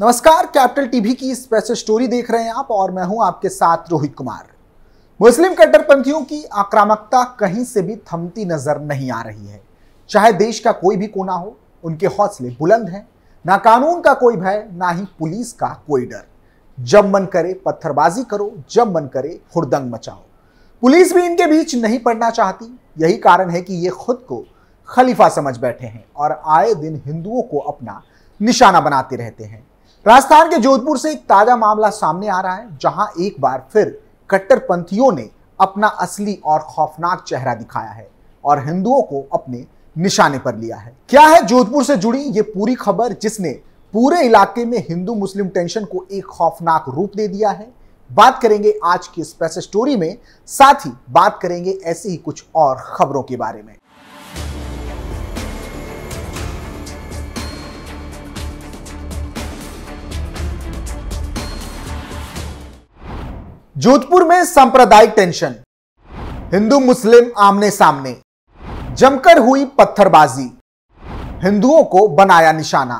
नमस्कार capital TV की special story देख रहे हैं आप और मैं हूं आपके साथ रोहित कुमार मुस्लिम कट्टरपंथियों की आक्रामकता कहीं से भी थमती नजर नहीं आ रही है चाहे देश का कोई भी कोना हो उनके हौसले बुलंद हैं ना कानून का कोई भय ना ही पुलिस का कोई डर जब मन करे पत्थरबाजी करो जब मन करे हुरदंग मचाओ पुलिस भी इनके बीच नहीं पड़ना चाहती यही कारण है कि ये खुद को खलीफा समझ बैठे हैं और आए दिन हिंदुओं को अपना निशाना बनाते रहते हैं राजस्थान के जोधपुर से एक ताजा मामला सामने आ रहा है जहां एक बार फिर कट्टरपंथियों ने अपना असली और खौफनाक चेहरा दिखाया है और हिंदुओं को अपने निशाने पर लिया है क्या है जोधपुर से जुड़ी ये पूरी खबर जिसने पूरे इलाके में हिंदू मुस्लिम टेंशन को एक खौफनाक रूप दे दिया है बात करेंगे आज की स्पेशल स्टोरी में साथ ही बात करेंगे ऐसी ही कुछ और खबरों के बारे में जोधपुर में सांप्रदायिक टेंशन हिंदू मुस्लिम आमने सामने जमकर हुई पत्थरबाजी हिंदुओं को बनाया निशाना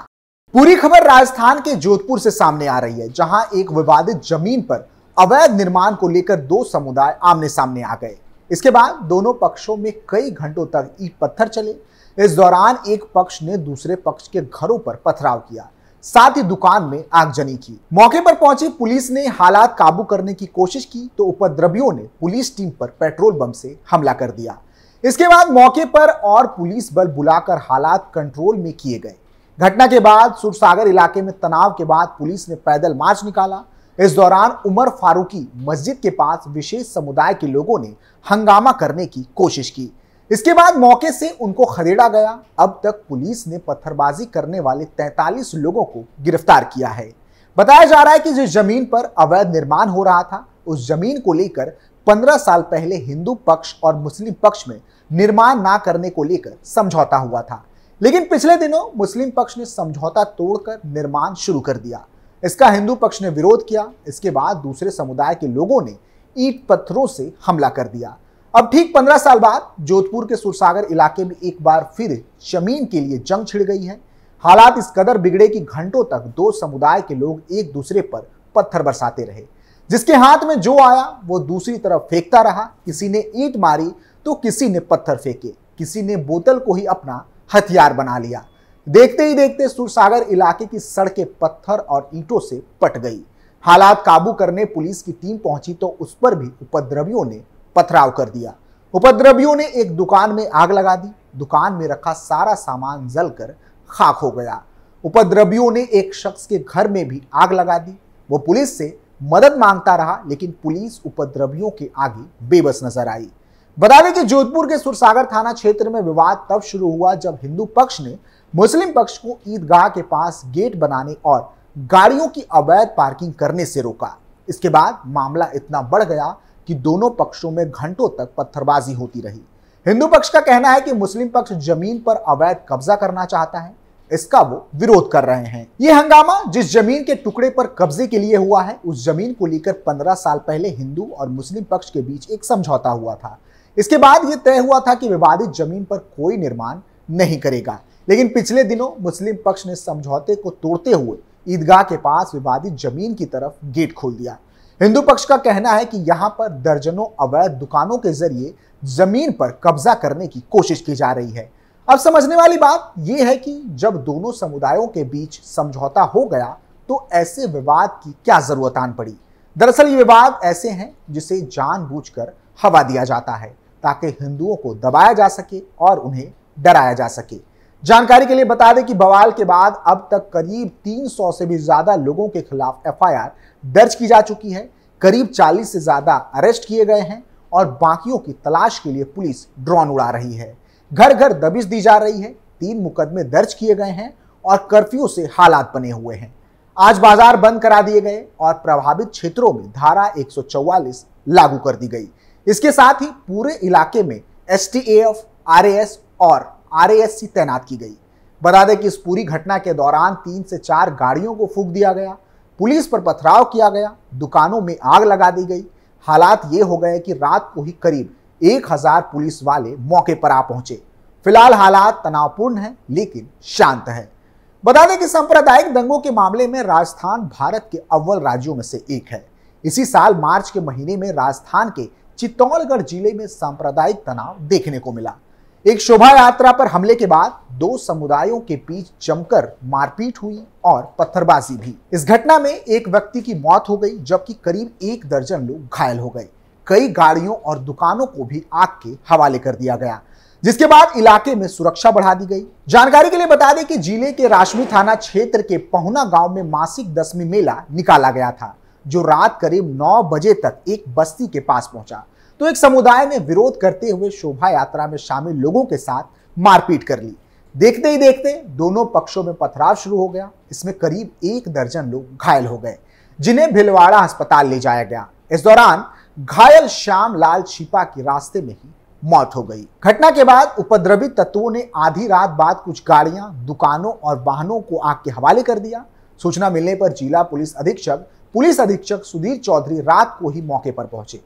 पूरी खबर राजस्थान के जोधपुर से सामने आ रही है जहां एक विवादित जमीन पर अवैध निर्माण को लेकर दो समुदाय आमने सामने आ गए इसके बाद दोनों पक्षों में कई घंटों तक ईट पत्थर चले इस दौरान एक पक्ष ने दूसरे पक्ष के घरों पर पथराव किया साथ ही दुकान में आगजनी की मौके पर पहुंची पुलिस ने हालात काबू करने की कोशिश की तो उपद्रवियों ने पुलिस टीम पर पेट्रोल बम से हमला कर दिया इसके बाद मौके पर और पुलिस बल बुलाकर हालात कंट्रोल में किए गए घटना के बाद सुरसागर इलाके में तनाव के बाद पुलिस ने पैदल मार्च निकाला इस दौरान उमर फारूकी मस्जिद के पास विशेष समुदाय के लोगों ने हंगामा करने की कोशिश की इसके बाद मौके से उनको खदेड़ा गया अब तक पुलिस ने पत्थरबाजी करने वाले 43 लोगों को गिरफ्तार किया है बताया जा रहा है कि जिस जमीन पर अवैध निर्माण हो रहा था उस जमीन को लेकर 15 साल पहले हिंदू पक्ष और मुस्लिम पक्ष में निर्माण ना करने को लेकर समझौता हुआ था लेकिन पिछले दिनों मुस्लिम पक्ष ने समझौता तोड़कर निर्माण शुरू कर दिया इसका हिंदू पक्ष ने विरोध किया इसके बाद दूसरे समुदाय के लोगों ने ईट पत्थरों से हमला कर दिया अब ठीक 15 साल बाद जोधपुर के सुरसागर इलाके में एक बार फिर जमीन के लिए जंग छिड़ गई है हालात इस कदर बिगड़े कि घंटों तक दो समुदाय के लोग एक दूसरे पर पत्थर बरसाते रहे जिसके हाथ में जो आया वो दूसरी तरफ फेंकता रहा किसी ने ईट मारी तो किसी ने पत्थर फेंके किसी ने बोतल को ही अपना हथियार बना लिया देखते ही देखते सुरसागर इलाके की सड़कें पत्थर और ईंटों से पट गई हालात काबू करने पुलिस की टीम पहुंची तो उस पर भी उपद्रवियों ने पथराव कर दिया उपद्रवियों ने एक दुकान में आग लगा दी दुकान में रखा सारा सामान जलकर खाक हो गया उपद्रवियों ने एक शख्स के घर में भी आग लगा दी वो पुलिस से मदद मांगता रहा लेकिन पुलिस उपद्रवियों के आगे बेबस नजर आई बता दें कि जोधपुर के सुरसागर थाना क्षेत्र में विवाद तब शुरू हुआ जब हिंदू पक्ष ने मुस्लिम पक्ष को ईदगाह के पास गेट बनाने और गाड़ियों की अवैध पार्किंग करने से रोका इसके बाद मामला इतना बढ़ गया कि दोनों पक्षों में घंटों तक पत्थरबाजी होती रही हिंदू पक्ष का कहना है कि मुस्लिम पक्ष जमीन पर अवैध कब्जा करना चाहता है इसका वो विरोध कर रहे हैं यह हंगामा जिस जमीन के टुकड़े पर कब्जे के लिए हुआ है उस जमीन को लेकर 15 साल पहले हिंदू और मुस्लिम पक्ष के बीच एक समझौता हुआ था इसके बाद यह तय हुआ था कि विवादित जमीन पर कोई निर्माण नहीं करेगा लेकिन पिछले दिनों मुस्लिम पक्ष ने समझौते को तोड़ते हुए ईदगाह के पास विवादित जमीन की तरफ गेट खोल दिया हिंदू पक्ष का कहना है कि यहां पर दर्जनों अवैध दुकानों के जरिए जमीन पर कब्जा करने की कोशिश की जा रही है अब समझने वाली बात यह है कि जब दोनों समुदायों के बीच समझौता हो गया तो ऐसे विवाद की क्या जरूरत आन पड़ी दरअसल ये विवाद ऐसे हैं जिसे जानबूझकर हवा दिया जाता है ताकि हिंदुओं को दबाया जा सके और उन्हें डराया जा सके जानकारी के लिए बता दें कि बवाल के बाद अब तक करीब 300 से भी ज्यादा लोगों के खिलाफ एफआईआर दर्ज की जा चुकी है करीब 40 से ज्यादा अरेस्ट किए गए हैं और बाकियों की तलाश के लिए पुलिस ड्रोन उड़ा रही है घर घर दबिश दी जा रही है तीन मुकदमे दर्ज किए गए हैं और कर्फ्यू से हालात बने हुए हैं आज बाजार बंद करा दिए गए और प्रभावित क्षेत्रों में धारा 144 लागू कर दी गई इसके साथ ही पूरे इलाके में एस टी और आरएएससी तैनात की गई बता दें कि इस पूरी घटना के दौरान तीन से चार गाड़ियों को फूक दिया गया पुलिस पर पथराव किया गया दुकानों में आग लगा दी गई हालात ये हो गए कि रात को ही करीब एक हजार पुलिस वाले मौके पर आ पहुंचे फिलहाल हालात तनावपूर्ण है लेकिन शांत है बता दें कि सांप्रदायिक दंगों के मामले में राजस्थान भारत के अव्वल राज्यों में से एक है इसी साल मार्च के महीने में राजस्थान के चित्तौड़गढ़ जिले में सांप्रदायिक तनाव देखने को मिला एक शोभा यात्रा पर हमले के बाद दो समुदायों के बीच जमकर मारपीट हुई और पत्थरबाजी भी इस घटना में एक व्यक्ति की मौत हो गई जबकि करीब एक दर्जन लोग घायल हो गए कई गाड़ियों और दुकानों को भी आग के हवाले कर दिया गया जिसके बाद इलाके में सुरक्षा बढ़ा दी गई जानकारी के लिए बता दें कि जिले के राशमी थाना क्षेत्र के पहुना गांव में मासिक दसवीं मेला निकाला गया था जो रात करीब 9 बजे तक एक बस्ती के पास पहुंचा तो एक समुदाय ने विरोध करते हुए शोभा यात्रा में शामिल लोगों के साथ मारपीट कर ली देखते ही देखते दोनों पक्षों में पथराव शुरू हो गया इसमें करीब एक दर्जन लोग घायल हो गए जिन्हें भिलवाड़ा अस्पताल ले जाया गया इस दौरान घायल श्याम लाल छिपा की रास्ते में ही मौत हो गई घटना के बाद उपद्रवी तत्वों ने आधी रात बाद कुछ गाड़ियां दुकानों और वाहनों को आग के हवाले कर दिया सूचना मिलने पर जिला पुलिस अधीक्षक पुलिस अधीक्षक सुधीर चौधरी रात को ही मौके पर पहुंचे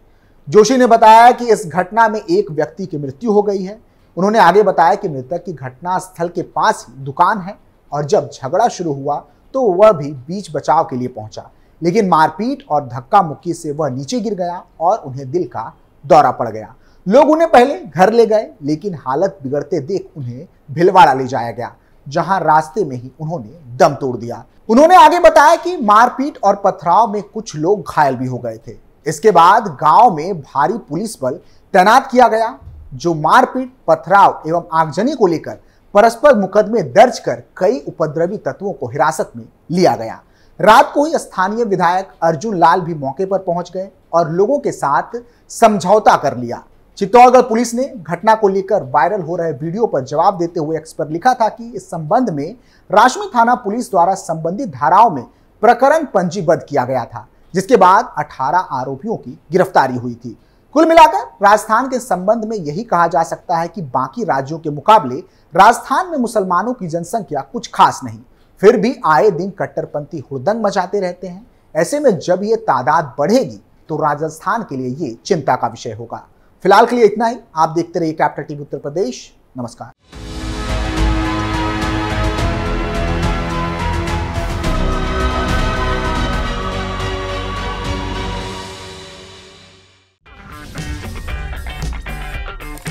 जोशी ने बताया कि इस घटना में एक व्यक्ति की मृत्यु हो गई है उन्होंने आगे बताया कि मृतक की घटना स्थल के पास दुकान है और जब झगड़ा शुरू हुआ तो वह भी बीच बचाव के लिए पहुंचा लेकिन मारपीट और धक्का मुक्की से वह नीचे गिर गया और उन्हें दिल का दौरा पड़ गया लोग उन्हें पहले घर ले गए लेकिन हालत बिगड़ते देख उन्हें भिलवाड़ा ले जाया गया जहां रास्ते में ही उन्होंने दम तोड़ दिया उन्होंने आगे बताया कि मारपीट और पथराव में कुछ लोग घायल भी हो गए थे इसके बाद गांव में भारी पुलिस बल तैनात किया गया जो मारपीट पथराव एवं आगजनी को लेकर परस्पर मुकदमे दर्ज कर कई उपद्रवी तत्वों को हिरासत में लिया गया रात को ही स्थानीय विधायक अर्जुन लाल भी मौके पर पहुंच गए और लोगों के साथ समझौता कर लिया चित्तौड़गढ़ पुलिस ने घटना को लेकर वायरल हो रहे वीडियो पर जवाब देते हुए एक्सपर्ट लिखा था कि इस संबंध में राशमी थाना पुलिस द्वारा संबंधित धाराओं में प्रकरण पंजीबद्ध किया गया था जिसके बाद 18 आरोपियों की गिरफ्तारी हुई थी कुल मिलाकर राजस्थान के संबंध में यही कहा जा सकता है कि बाकी राज्यों के मुकाबले राजस्थान में मुसलमानों की जनसंख्या कुछ खास नहीं फिर भी आए दिन कट्टरपंथी हुदंग मचाते रहते हैं ऐसे में जब ये तादाद बढ़ेगी तो राजस्थान के लिए ये चिंता का विषय होगा फिलहाल के लिए इतना ही आप देखते रहिए कैप्टन टीवी उत्तर प्रदेश नमस्कार